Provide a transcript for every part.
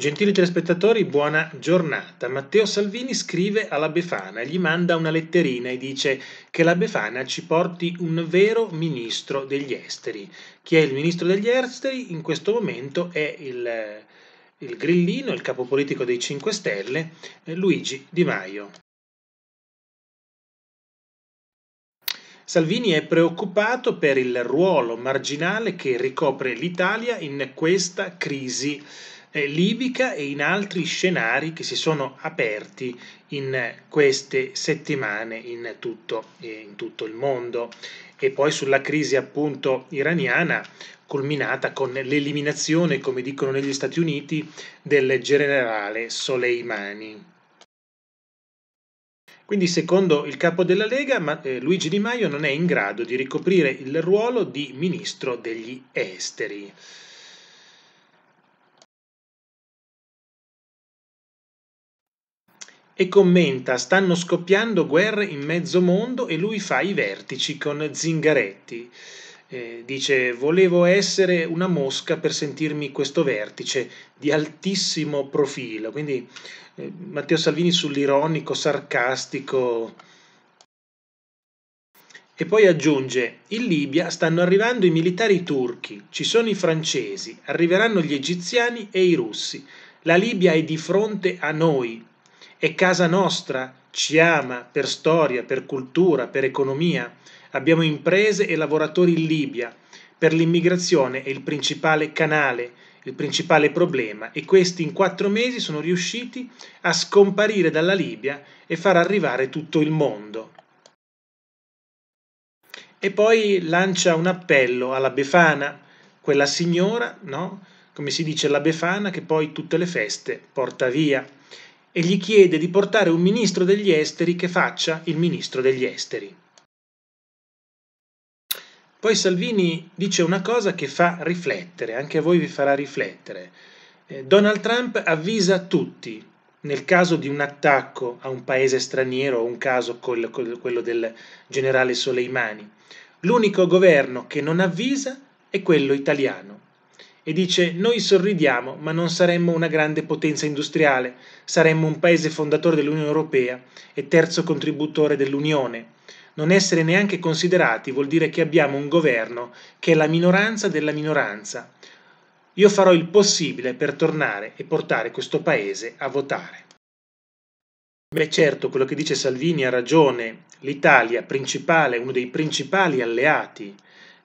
Gentili telespettatori, buona giornata. Matteo Salvini scrive alla Befana, gli manda una letterina e dice che la Befana ci porti un vero ministro degli esteri. Chi è il ministro degli esteri in questo momento è il, eh, il grillino, il capo politico dei 5 Stelle, eh, Luigi Di Maio. Salvini è preoccupato per il ruolo marginale che ricopre l'Italia in questa crisi eh, libica e in altri scenari che si sono aperti in queste settimane in tutto, eh, in tutto il mondo e poi sulla crisi appunto iraniana culminata con l'eliminazione, come dicono negli Stati Uniti, del generale Soleimani. Quindi secondo il capo della Lega eh, Luigi Di Maio non è in grado di ricoprire il ruolo di ministro degli esteri. e commenta stanno scoppiando guerre in mezzo mondo e lui fa i vertici con Zingaretti. Eh, dice volevo essere una mosca per sentirmi questo vertice di altissimo profilo. Quindi eh, Matteo Salvini sull'ironico, sarcastico. E poi aggiunge, in Libia stanno arrivando i militari turchi, ci sono i francesi, arriveranno gli egiziani e i russi. La Libia è di fronte a noi, è casa nostra, ci ama per storia, per cultura, per economia. Abbiamo imprese e lavoratori in Libia. Per l'immigrazione è il principale canale, il principale problema e questi in quattro mesi sono riusciti a scomparire dalla Libia e far arrivare tutto il mondo. E poi lancia un appello alla Befana, quella signora, no? come si dice la Befana, che poi tutte le feste porta via e gli chiede di portare un ministro degli esteri che faccia il ministro degli esteri. Poi Salvini dice una cosa che fa riflettere, anche a voi vi farà riflettere. Eh, Donald Trump avvisa tutti, nel caso di un attacco a un paese straniero, un caso col, col, quello del generale Soleimani. L'unico governo che non avvisa è quello italiano e dice noi sorridiamo ma non saremmo una grande potenza industriale, saremmo un paese fondatore dell'Unione Europea e terzo contributore dell'Unione. Non essere neanche considerati vuol dire che abbiamo un governo che è la minoranza della minoranza. Io farò il possibile per tornare e portare questo paese a votare. Beh certo, quello che dice Salvini ha ragione. L'Italia, principale, uno dei principali alleati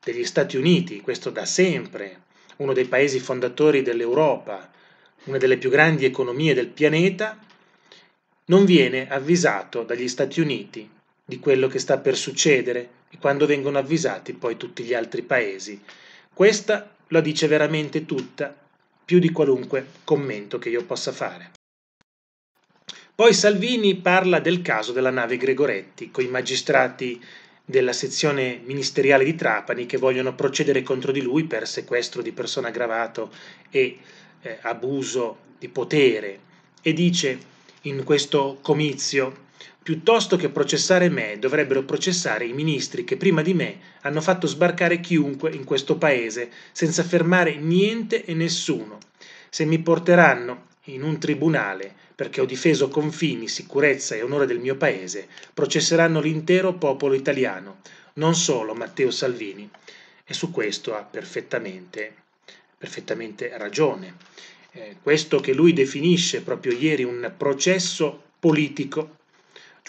degli Stati Uniti, questo da sempre, uno dei paesi fondatori dell'Europa, una delle più grandi economie del pianeta, non viene avvisato dagli Stati Uniti di quello che sta per succedere e quando vengono avvisati poi tutti gli altri paesi. Questa la dice veramente tutta, più di qualunque commento che io possa fare. Poi Salvini parla del caso della nave Gregoretti, coi magistrati della sezione ministeriale di Trapani che vogliono procedere contro di lui per sequestro di persona aggravato e eh, abuso di potere e dice in questo comizio Piuttosto che processare me, dovrebbero processare i ministri che prima di me hanno fatto sbarcare chiunque in questo paese senza fermare niente e nessuno. Se mi porteranno in un tribunale, perché ho difeso confini, sicurezza e onore del mio paese, processeranno l'intero popolo italiano, non solo Matteo Salvini. E su questo ha perfettamente, perfettamente ragione. Eh, questo che lui definisce proprio ieri un processo politico,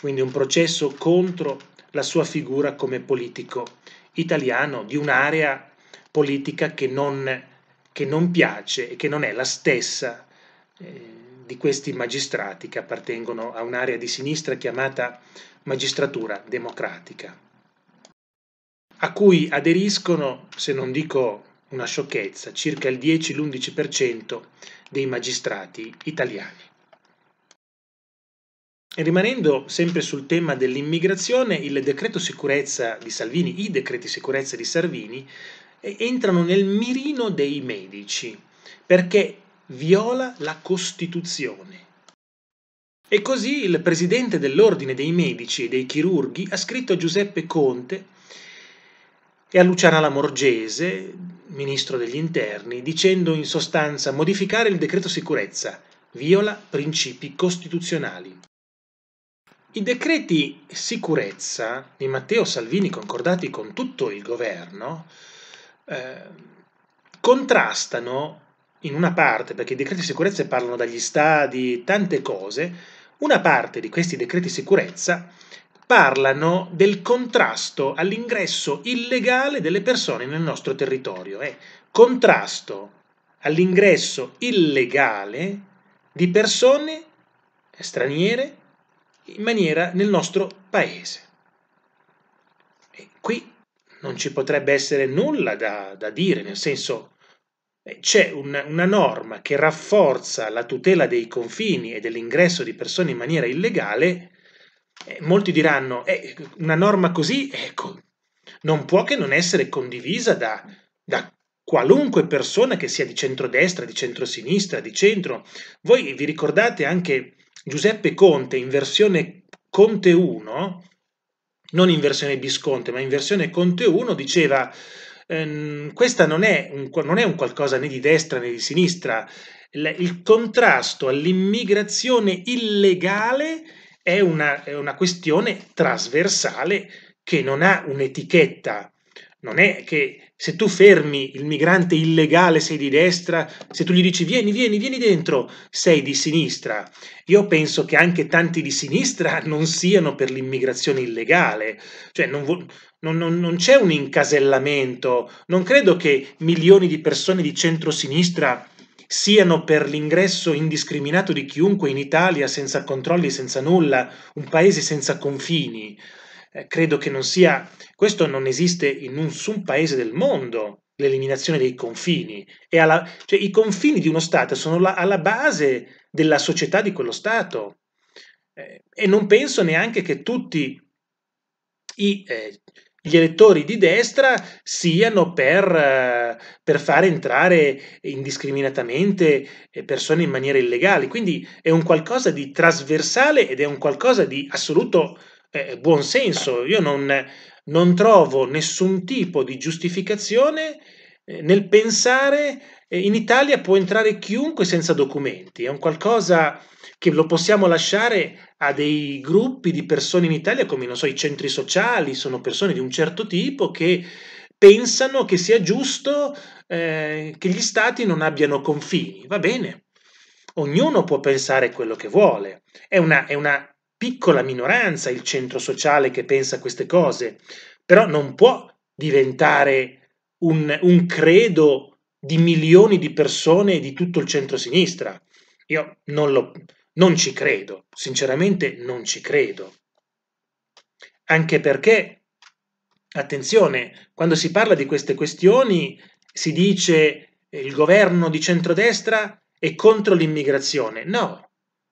quindi un processo contro la sua figura come politico italiano di un'area politica che non, che non piace e che non è la stessa di questi magistrati che appartengono a un'area di sinistra chiamata magistratura democratica, a cui aderiscono, se non dico una sciocchezza, circa il 10-11% dei magistrati italiani. E rimanendo sempre sul tema dell'immigrazione, il decreto sicurezza di Salvini, i decreti sicurezza di Salvini, entrano nel mirino dei medici, perché viola la Costituzione. E così il presidente dell'Ordine dei Medici e dei Chirurghi ha scritto a Giuseppe Conte e a Luciana Lamorgese, ministro degli interni, dicendo in sostanza modificare il decreto sicurezza viola principi costituzionali. I decreti sicurezza di Matteo Salvini concordati con tutto il governo eh, contrastano in una parte, perché i decreti di sicurezza parlano dagli stadi, tante cose, una parte di questi decreti di sicurezza parlano del contrasto all'ingresso illegale delle persone nel nostro territorio. Eh? Contrasto all'ingresso illegale di persone straniere in maniera nel nostro paese. E qui non ci potrebbe essere nulla da, da dire, nel senso eh, c'è un, una norma che rafforza la tutela dei confini e dell'ingresso di persone in maniera illegale, eh, molti diranno, eh, una norma così, ecco, non può che non essere condivisa da, da qualunque persona che sia di centrodestra, di centrosinistra, di centro. Voi vi ricordate anche Giuseppe Conte in versione Conte 1, non in versione Bisconte, ma in versione Conte 1, diceva ehm, questa non è, un, non è un qualcosa né di destra né di sinistra, il contrasto all'immigrazione illegale è una, è una, questione trasversale che non ha un'etichetta non è che se tu fermi il migrante illegale sei di destra, se tu gli dici vieni, vieni, vieni dentro, sei di sinistra. Io penso che anche tanti di sinistra non siano per l'immigrazione illegale, cioè non, non, non, non c'è un incasellamento, non credo che milioni di persone di centrosinistra siano per l'ingresso indiscriminato di chiunque in Italia senza controlli, senza nulla, un paese senza confini. Eh, credo che non sia, questo non esiste in nessun paese del mondo, l'eliminazione dei confini. Alla, cioè, I confini di uno Stato sono la, alla base della società di quello Stato. Eh, e non penso neanche che tutti i, eh, gli elettori di destra siano per, eh, per, fare entrare indiscriminatamente eh, persone in maniera illegale. Quindi è un qualcosa di trasversale ed è un qualcosa di assoluto eh, buon senso. Io non, non, trovo nessun tipo di giustificazione eh, nel pensare eh, in Italia può entrare chiunque senza documenti. È un qualcosa che lo possiamo lasciare a dei gruppi di persone in Italia, come so, i centri sociali, sono persone di un certo tipo che pensano che sia giusto eh, che gli stati non abbiano confini. Va bene, ognuno può pensare quello che vuole. È una, è una piccola minoranza il centro sociale che pensa queste cose, però non può diventare un, un credo di milioni di persone di tutto il centro-sinistra. Io non, lo, non ci credo, sinceramente non ci credo. Anche perché, attenzione, quando si parla di queste questioni si dice il governo di centrodestra è contro l'immigrazione. No,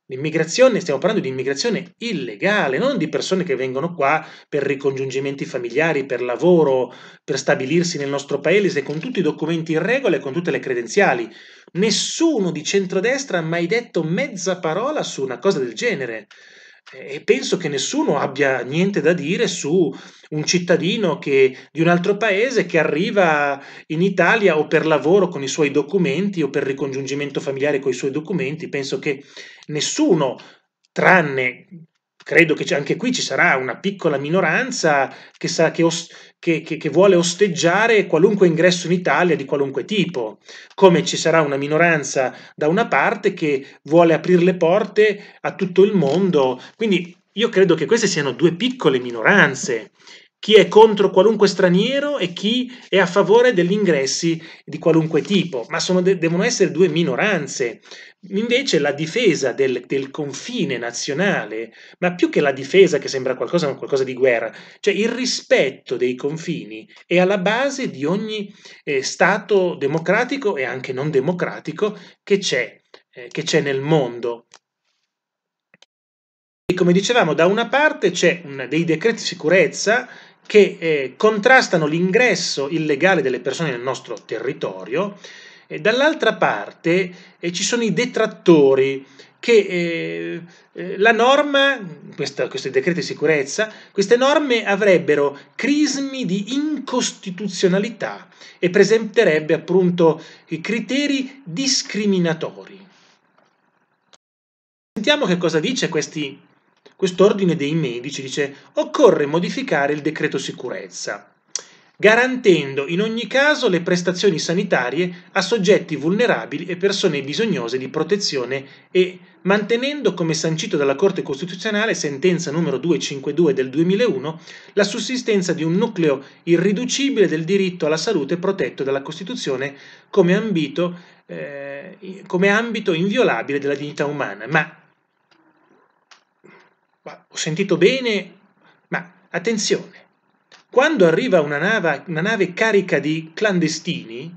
L'immigrazione, stiamo parlando di immigrazione illegale, non di persone che vengono qua per ricongiungimenti familiari, per lavoro, per stabilirsi nel nostro paese con tutti i documenti in regola e con tutte le credenziali. Nessuno di centrodestra ha mai detto mezza parola su una cosa del genere e penso che nessuno abbia niente da dire su un cittadino che, di un altro paese che arriva in Italia o per lavoro con i suoi documenti o per ricongiungimento familiare con i suoi documenti. Penso che nessuno, tranne credo che anche qui ci sarà una piccola minoranza che, sa, che, che, che, vuole osteggiare qualunque ingresso in Italia di qualunque tipo, come ci sarà una minoranza da una parte che vuole aprire le porte a tutto il mondo. Quindi io credo che queste siano due piccole minoranze chi è contro qualunque straniero e chi è a favore degli ingressi di qualunque tipo, ma sono, devono essere due minoranze. Invece la difesa del, del, confine nazionale, ma più che la difesa che sembra qualcosa, qualcosa, di guerra, cioè il rispetto dei confini è alla base di ogni eh, Stato democratico e anche non democratico che c'è, eh, che c'è nel mondo. E come dicevamo, da una parte c'è dei decreti di sicurezza che eh, contrastano l'ingresso illegale delle persone nel nostro territorio e dall'altra parte eh, ci sono i detrattori che eh, eh la norma, questa, questo decreto di sicurezza, queste norme avrebbero crismi di incostituzionalità e presenterebbe appunto criteri discriminatori. Sentiamo che cosa dice questi quest'ordine dei medici dice occorre modificare il decreto sicurezza, garantendo in ogni caso le prestazioni sanitarie a soggetti vulnerabili e persone bisognose di protezione e mantenendo, come sancito dalla Corte Costituzionale, sentenza numero 252 del 2001, la sussistenza di un nucleo irriducibile del diritto alla salute protetto dalla Costituzione come ambito, eh, come ambito inviolabile della dignità umana, ma ma ho sentito bene, ma attenzione, quando arriva una nave, una nave, carica di clandestini,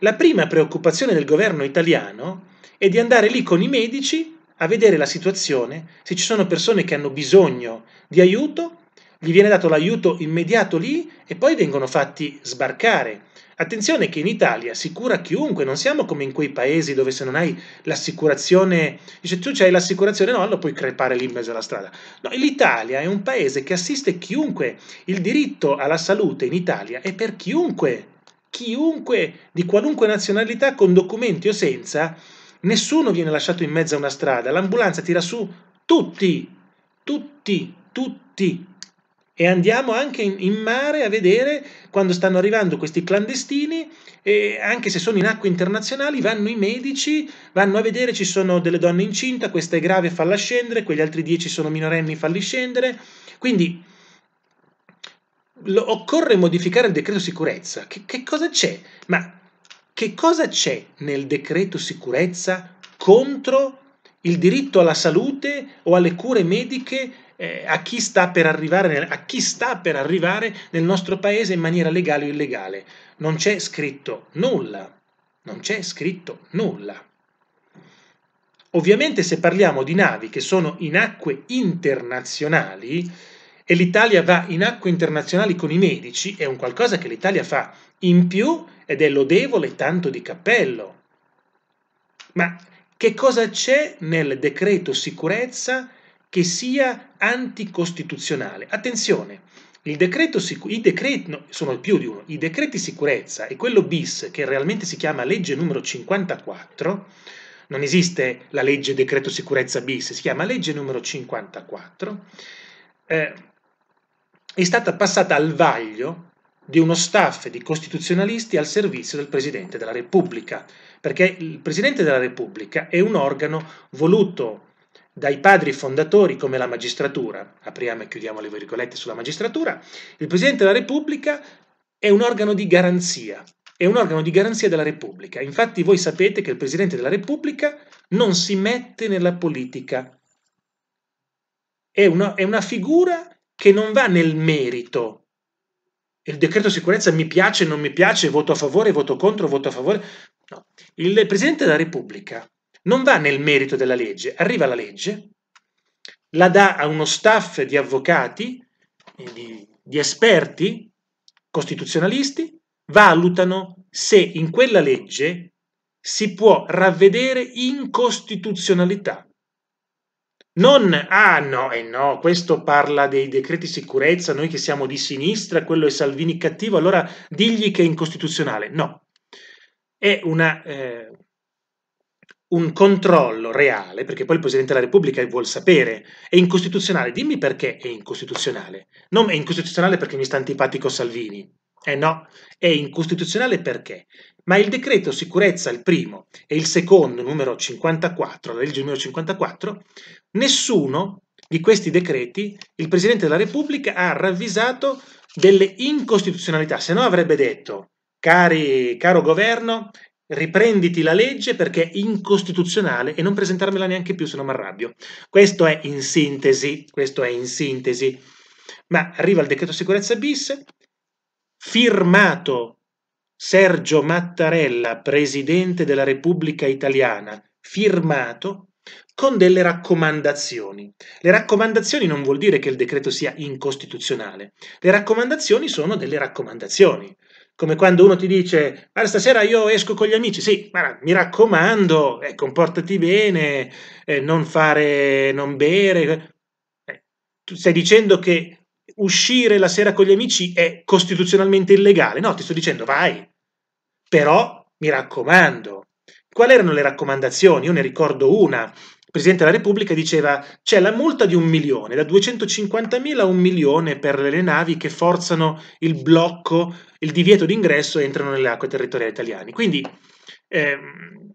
la prima preoccupazione del governo italiano è di andare lì con i medici a vedere la situazione, se ci sono persone che hanno bisogno di aiuto, gli viene dato l'aiuto immediato lì e poi vengono fatti sbarcare Attenzione che in Italia si cura chiunque, non siamo come in quei paesi dove se non hai l'assicurazione, dice tu c'hai l'assicurazione, no, lo puoi crepare lì in mezzo alla strada. No, l'Italia è un paese che assiste chiunque, il diritto alla salute in Italia è per chiunque, chiunque di qualunque nazionalità con documenti o senza, nessuno viene lasciato in mezzo a una strada, l'ambulanza tira su tutti, tutti, tutti, e andiamo anche in, in, mare a vedere quando stanno arrivando questi clandestini e anche se sono in acque internazionali vanno i medici, vanno a vedere ci sono delle donne incinta, questa è grave falla scendere, quegli altri 10 sono minorenni falli scendere, quindi lo, occorre modificare il decreto sicurezza, che, che cosa c'è? Ma che cosa c'è nel decreto sicurezza contro il diritto alla salute o alle cure mediche eh, a, chi sta per arrivare, a chi sta per arrivare nel nostro paese in maniera legale o illegale. Non c'è scritto nulla. Non c'è scritto nulla. Ovviamente se parliamo di navi che sono in acque internazionali e l'Italia va in acque internazionali con i medici, è un qualcosa che l'Italia fa in più ed è lodevole tanto di cappello. Ma che cosa c'è nel decreto sicurezza che sia anticostituzionale. Attenzione, sic- i, decreti, no, uno, i decreti sicurezza e quello bis, che realmente si chiama legge numero 54, non esiste la legge decreto sicurezza bis, si chiama legge numero 54, eh, è stata passata al vaglio di uno staff di costituzionalisti al servizio del Presidente della Repubblica, perché il Presidente della Repubblica è un organo voluto dai padri fondatori come la magistratura, apriamo e chiudiamo le virgolette sulla magistratura, il Presidente della Repubblica è un organo di garanzia, è un organo di garanzia della Repubblica. Infatti voi sapete che il Presidente della Repubblica non si mette nella politica, è una, è una figura che non va nel merito. Il decreto sicurezza mi piace, non mi piace, voto a favore, voto contro, voto a favore. No. Il Presidente della Repubblica non va nel merito della legge, arriva la legge, la dà a uno staff di avvocati, di, di esperti costituzionalisti, valutano se in quella legge si può ravvedere incostituzionalità. Non, ah no, e eh no, questo parla dei decreti sicurezza, noi che siamo di sinistra, quello è Salvini cattivo, allora digli che è incostituzionale. No, è una, eh, un controllo reale, perché poi il Presidente della Repubblica vuol sapere, è incostituzionale. Dimmi perché è incostituzionale. Non è incostituzionale perché mi sta antipatico Salvini. Eh no, è incostituzionale perché? Ma il decreto sicurezza, il primo, e il secondo, numero 54, la legge numero 54, nessuno di questi decreti il Presidente della Repubblica ha ravvisato delle incostituzionalità, se no avrebbe detto, cari, caro governo, riprenditi la legge perché è incostituzionale e non presentarmela neanche più se non mi arrabbio. Questo è in sintesi, questo è in sintesi. Ma arriva il decreto sicurezza bis, firmato Sergio Mattarella, Presidente della Repubblica Italiana, firmato con delle raccomandazioni. Le raccomandazioni non vuol dire che il decreto sia incostituzionale, le raccomandazioni sono delle raccomandazioni come quando uno ti dice guarda stasera io esco con gli amici, sì, guarda, mi raccomando, eh, comportati bene, eh, non fare, non bere. Eh, tu stai dicendo che uscire la sera con gli amici è costituzionalmente illegale, no, ti sto dicendo vai, però mi raccomando. Quali erano le raccomandazioni? Io ne ricordo una, Presidente della Repubblica diceva c'è la multa di un milione, da 250.000 a un milione per le navi che forzano il blocco, il divieto d'ingresso e entrano nelle acque territoriali italiane. Quindi ehm,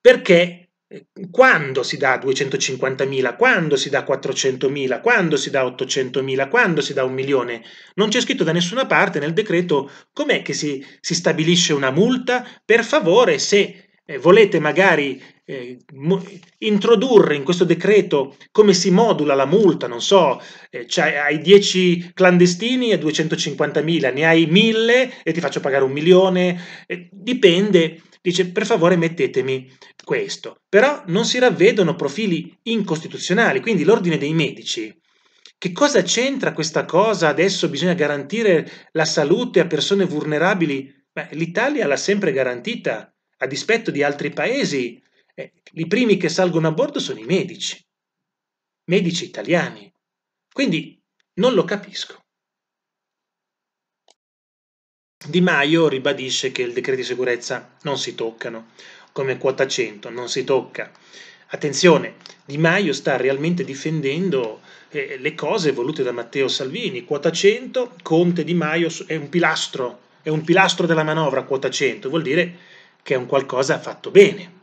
perché eh, quando si dà 250.000, quando si dà 400.000, quando si dà 800.000, quando si dà un milione. Non c'è scritto da nessuna parte nel decreto com'è che si, si stabilisce una multa. Per favore, se eh, volete magari eh, introdurre in questo decreto come si modula la multa, non so, eh, cioè hai 10 clandestini e 250.000, ne hai 1000 e ti faccio pagare un milione, eh, dipende, dice per favore mettetemi questo, però non si ravvedono profili incostituzionali, quindi l'ordine dei medici. Che cosa c'entra questa cosa? Adesso bisogna garantire la salute a persone vulnerabili? L'Italia l'ha sempre garantita, a dispetto di altri paesi eh, i primi che salgono a bordo sono i medici, medici italiani. Quindi non lo capisco. Di Maio ribadisce che il decreto di sicurezza non si toccano, come quota 100 non si tocca. Attenzione, Di Maio sta realmente difendendo eh, le cose volute da Matteo Salvini. Quota 100, Conte Di Maio è un pilastro, è un pilastro della manovra quota 100, vuol dire che è un qualcosa fatto bene.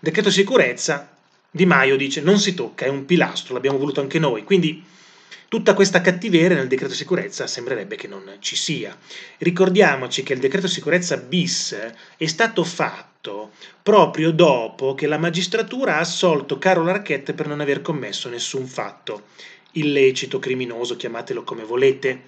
Decreto sicurezza, Di Maio dice non si tocca, è un pilastro, l'abbiamo voluto anche noi. Quindi tutta questa cattiveria nel decreto sicurezza sembrerebbe che non ci sia. Ricordiamoci che il decreto sicurezza bis è stato fatto proprio dopo che la magistratura ha assolto Carlo Archette per non aver commesso nessun fatto illecito, criminoso, chiamatelo come volete.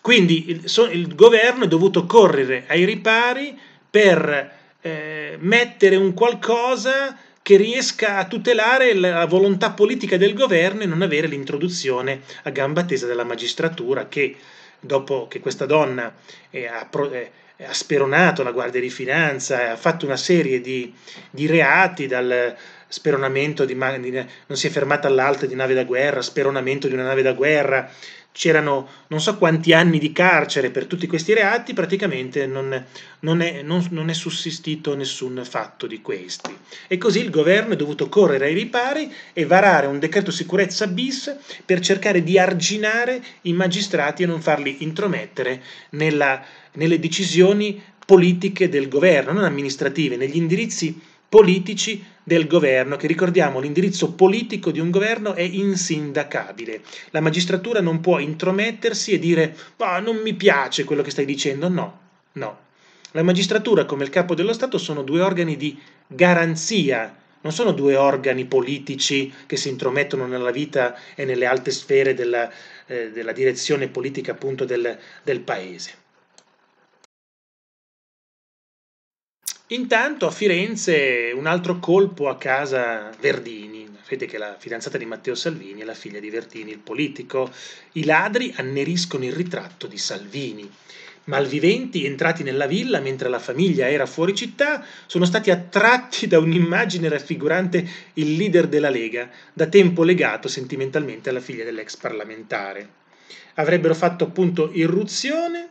Quindi il, so, il governo è dovuto correre ai ripari per eh, mettere un qualcosa che riesca a tutelare la volontà politica del governo e non avere l'introduzione a gamba tesa della magistratura che dopo che questa donna eh, ha, pro, eh, ha speronato la Guardia di Finanza, ha fatto una serie di, di reati dal, speronamento di, di non si è fermata all'alta di nave da guerra, speronamento di una nave da guerra, c'erano non so quanti anni di carcere per tutti questi reati, praticamente non, non, è, non, non, è, sussistito nessun fatto di questi. E così il governo è dovuto correre ai ripari e varare un decreto sicurezza bis per cercare di arginare i magistrati e non farli intromettere nella, nelle decisioni politiche del governo, non amministrative, negli indirizzi politici del governo, che ricordiamo l'indirizzo politico di un governo è insindacabile. La magistratura non può intromettersi e dire oh, non mi piace quello che stai dicendo, no, no. La magistratura come il capo dello Stato sono due organi di garanzia, non sono due organi politici che si intromettono nella vita e nelle alte sfere della, eh, della direzione politica appunto del, del paese. Intanto a Firenze un altro colpo a casa Verdini. Sapete che la fidanzata di Matteo Salvini è la figlia di Verdini, il politico. I ladri anneriscono il ritratto di Salvini. Malviventi, entrati nella villa mentre la famiglia era fuori città, sono stati attratti da un'immagine raffigurante il leader della Lega, da tempo legato sentimentalmente alla figlia dell'ex parlamentare. Avrebbero fatto appunto irruzione,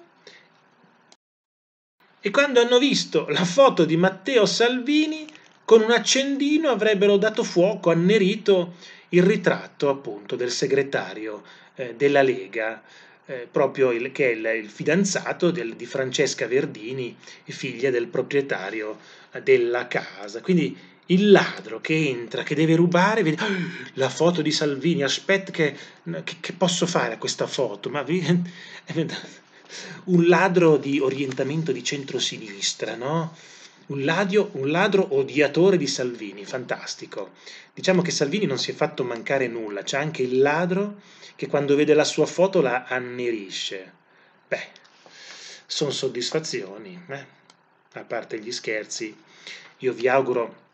e quando hanno visto la foto di Matteo Salvini con un accendino avrebbero dato fuoco, annerito il ritratto appunto del segretario eh, della Lega, eh, proprio il, che è il, il fidanzato del, di Francesca Verdini, figlia del proprietario eh, della casa. Quindi il ladro che entra, che deve rubare, vede ah, la foto di Salvini, aspetta che, che, che, posso fare a questa foto, ma vi, un ladro di orientamento di centrosinistra, no? Un, ladio, un ladro odiatore di Salvini, fantastico. Diciamo che Salvini non si è fatto mancare nulla, c'è anche il ladro che quando vede la sua foto la annerisce. Beh, sono soddisfazioni, eh? a parte gli scherzi. Io vi auguro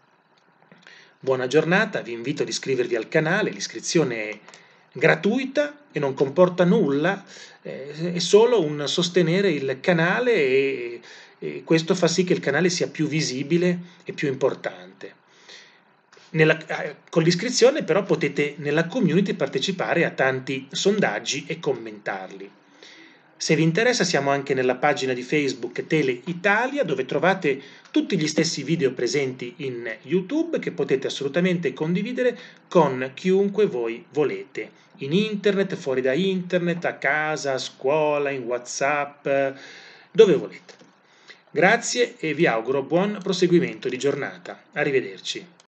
buona giornata, vi invito ad iscrivervi al canale, l'iscrizione è gratuita e non comporta nulla, eh, è solo un sostenere il canale e, e, questo fa sì che il canale sia più visibile e più importante. Nella, eh, con l'iscrizione però potete nella community partecipare a tanti sondaggi e commentarli. Se vi interessa siamo anche nella pagina di Facebook Tele Italia dove trovate tutti gli stessi video presenti in YouTube che potete assolutamente condividere con chiunque voi volete, in internet, fuori da internet, a casa, a scuola, in WhatsApp, dove volete. Grazie e vi auguro buon proseguimento di giornata. Arrivederci.